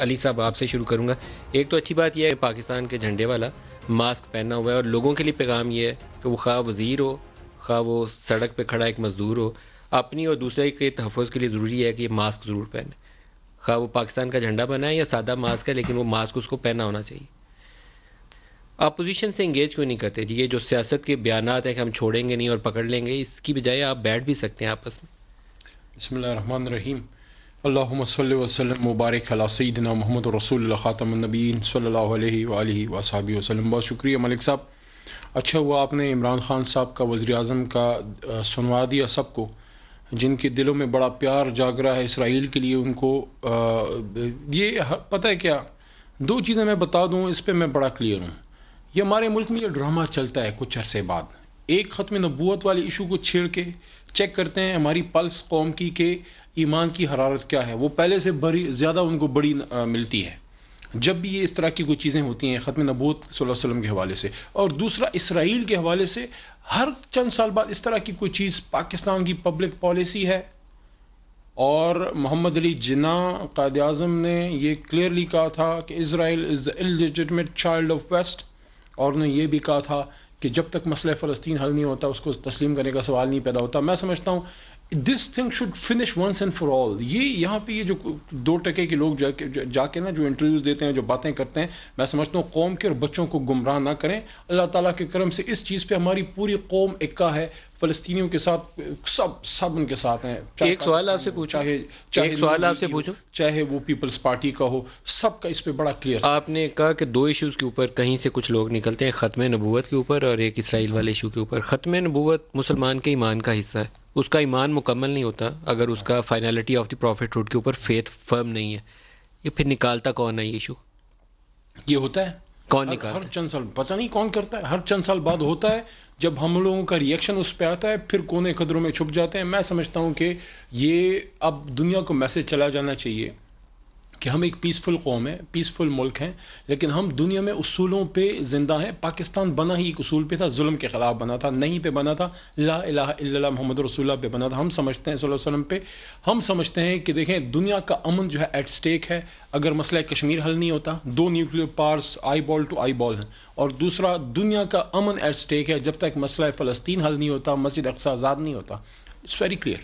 अली साहब आपसे शुरू करूँगा एक तो अच्छी बात यह है पाकिस्तान के झंडे वाला मास्क पहना हुआ है और लोगों के लिए पैगाम ये है कि वो खा वज़ीर हो खा वो सड़क पर खड़ा एक मज़दूर हो अपनी और दूसरे के तहफ़ के लिए ज़रूरी है कि मास्क ज़रूर पहने खा वो पाकिस्तान का झंडा बनाए या सादा मास्क है लेकिन वो मास्क उसको पहना होना चाहिए अपोजिशन से इंगेज क्यों नहीं करते ये जो सियासत के बयान हैं कि हम छोड़ेंगे नहीं और पकड़ लेंगे इसकी बजाय आप बैठ भी सकते हैं आपस में बसमीम अल्लाम वसल्लम मुबारक अला सईदना मोहम्मद रसूल ख़ातम नबीन सल्ला वसाबी वसलम बहुत शुक्रिया मलिक साहब अच्छा हुआ आपने इमरान ख़ान साहब का वज़ी अजम का सुनवा दिया सबको जिनके दिलों में बड़ा प्यार जाग रहा है इसराइल के लिए उनको आ, ये पता है क्या दो चीज़ें मैं बता दूँ इस पर मैं बड़ा क्लियर हूँ ये हमारे मुल्क में ये ड्रामा चलता है कुछ अरसे बाद एक ख़त्म नबूत वाले इशू को छेड़ के चेक करते हैं हमारी पल्स कौम की के ईमान की हरारत क्या है वो पहले से बड़ी ज़्यादा उनको बड़ी आ, मिलती है जब भी ये इस तरह की कोई चीज़ें होती हैं ख़त्म नबूत वसल्लम के हवाले से और दूसरा इसराइल के हवाले से हर चंद साल बाद इस तरह की कोई चीज़ पाकिस्तान की पब्लिक पॉलिसी है और मोहम्मद अली जना कायद अजम ने यह क्लियरली कहा था कि Israel is the illegitimate child of west और उन्होंने ये भी कहा था कि जब तक मसला फ़लस्तीन हल नहीं होता उसको तस्लीम करने का सवाल नहीं पैदा होता मैं समझता हूँ this thing should finish once and for all ये यहाँ पे ये जो दो टके के लोग जाके जाके ना जो इंटरव्यूज़ देते हैं जो बातें करते हैं मैं समझता हूँ कौम के और बच्चों को गुमराह ना करें अल्लाह ताला के करम से इस चीज़ पे हमारी पूरी कौम इक्का है फ़लस्तियों के साथ सब सब उनके साथ हैं एक सवाल आपसे चाहे चाहे सवाल आपसे पूछो चाहे वो पीपल्स पार्टी का हो सब का इस पर बड़ा क्लियर आपने कहा कि दो इशूज़ के ऊपर कहीं से कुछ लोग निकलते हैं ख़त्म नबूत के ऊपर और एक इसराइल वाले इशू के ऊपर ख़त्म नबूत मुसलमान के ईमान का हिस्सा है उसका ईमान मुकम्मल नहीं होता अगर उसका finality of the prophet root के ऊपर फेथ फर्म नहीं है ये फिर निकालता कौन है ये इशू ये होता है कौन निकाल निकालता हर चंद साल पता नहीं कौन करता है हर चंद साल बाद होता है जब हम लोगों का रिएक्शन उस पर आता है फिर कोने कदरों में छुप जाते हैं मैं समझता हूँ कि ये अब दुनिया को मैसेज चला जाना चाहिए कि हम एक पीसफुल कौम है पीसफुल मुल्क हैं लेकिन हम दुनिया में असूलों पर ज़िंदा हैं पाकिस्तान बना ही एक असूल पर था जुल्म के ख़िलाफ़ बना था नहीं पे बना था ला इला मोहम्मद रसूल पे बना था हम समझते हैं वसल्लम पे हम समझते हैं कि देखें दुनिया का अमन जो है एट स्टेक है अगर मसला कश्मीर हल नहीं होता दो nuclear powers eyeball to eyeball हैं और दूसरा दुनिया का अमन एट स्टेक है जब तक मसला फ़लस्तीन हल नहीं होता मस्जिद अक्सा आज़ाद नहीं होता इट्स वेरी क्लियर